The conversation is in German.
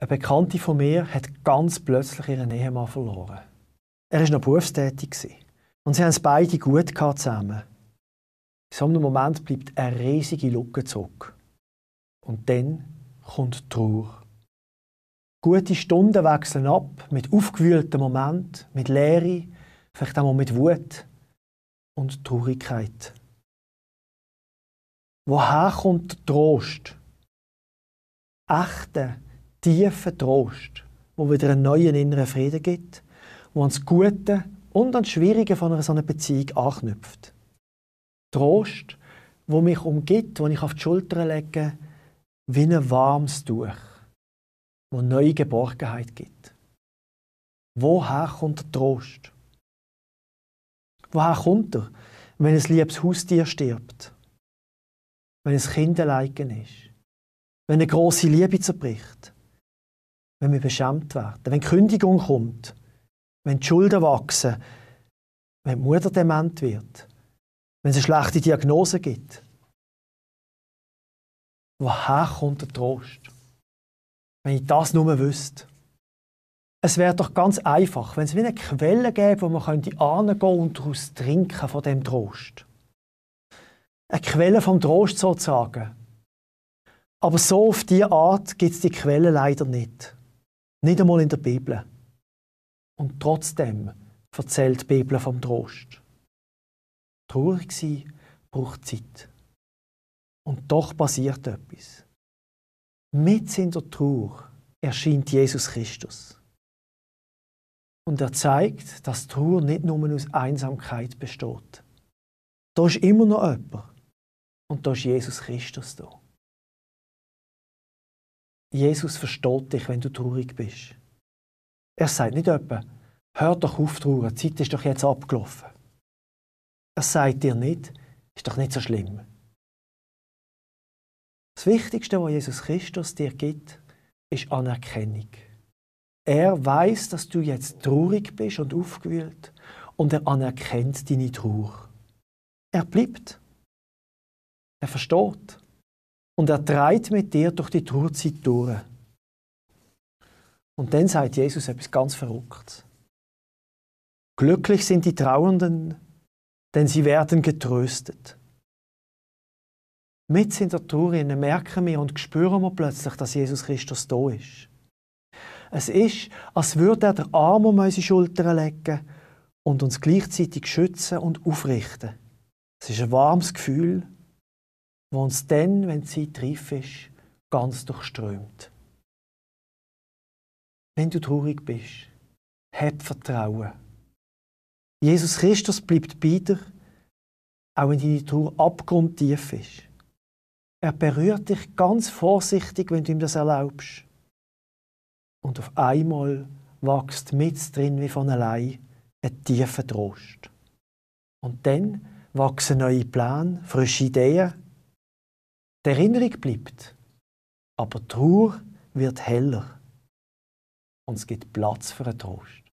Eine Bekannte von mir hat ganz plötzlich ihren Ehemann verloren. Er war noch berufstätig. Und sie haben es beide gut zusammen. In so einem Moment bleibt eine riesige Lücke zurück. Und dann kommt Trauer. Gute Stunden wechseln ab mit aufgewühlten Momenten, mit Leere, vielleicht auch mal mit Wut und Traurigkeit. Woher kommt der Trost? Echte, tiefen Trost, wo wieder einen neuen inneren Frieden gibt, wo ans Gute und ans Schwierige von einer solchen Beziehung anknüpft. Trost, wo mich umgibt, wo ich auf die Schultern lege, wie ein warmes Tuch, wo neue Geborgenheit gibt. Woher kommt der Trost? Woher kommt er, wenn ein liebes Haustier stirbt? Wenn ein Kind ist? Wenn eine grosse Liebe zerbricht? wenn wir beschämt werden, wenn Kündigung kommt, wenn die Schulden wachsen, wenn die Mutter dement wird, wenn es eine schlechte Diagnose gibt. Woher kommt der Trost? Wenn ich das nur wüsste. Es wäre doch ganz einfach, wenn es wie eine Quelle gäbe, wo man könnte angehen und daraus trinken von dem Trost. Eine Quelle vom Trost sozusagen. Aber so auf diese Art gibt es die Quelle leider nicht. Nicht einmal in der Bibel. Und trotzdem erzählt die Bibel vom Trost. Traurig sein braucht Zeit. Und doch passiert etwas. Mit in der Trauer erscheint Jesus Christus. Und er zeigt, dass Trauer nicht nur aus Einsamkeit besteht. Da ist immer noch jemand. Und da ist Jesus Christus da. Jesus versteht dich, wenn du traurig bist. Er sagt nicht etwa, hör doch auf, trauern, die Zeit ist doch jetzt abgelaufen. Er sagt dir nicht, ist doch nicht so schlimm. Das Wichtigste, was Jesus Christus dir gibt, ist Anerkennung. Er weiß, dass du jetzt traurig bist und aufgewühlt und er anerkennt deine Trauer. Er bleibt. Er versteht und er treibt mit dir durch die Trauerzeit durch. Und dann sagt Jesus etwas ganz Verrücktes. Glücklich sind die Trauernden, denn sie werden getröstet. Mit in der Tourine merken wir und spüren wir plötzlich, dass Jesus Christus da ist. Es ist, als würde er den Arm um unsere Schultern legen und uns gleichzeitig schützen und aufrichten. Es ist ein warmes Gefühl wo uns dann, wenn die Zeit reif ist, ganz durchströmt. Wenn du traurig bist, hab Vertrauen. Jesus Christus bleibt bei dir, auch wenn deine Trauer abgrundtief ist. Er berührt dich ganz vorsichtig, wenn du ihm das erlaubst. Und auf einmal wächst mit drin wie von allein ein tiefer Trost. Und dann wachsen neue Pläne, frische Ideen die Erinnerung bleibt, aber die Trauer wird heller und es gibt Platz für einen Trost.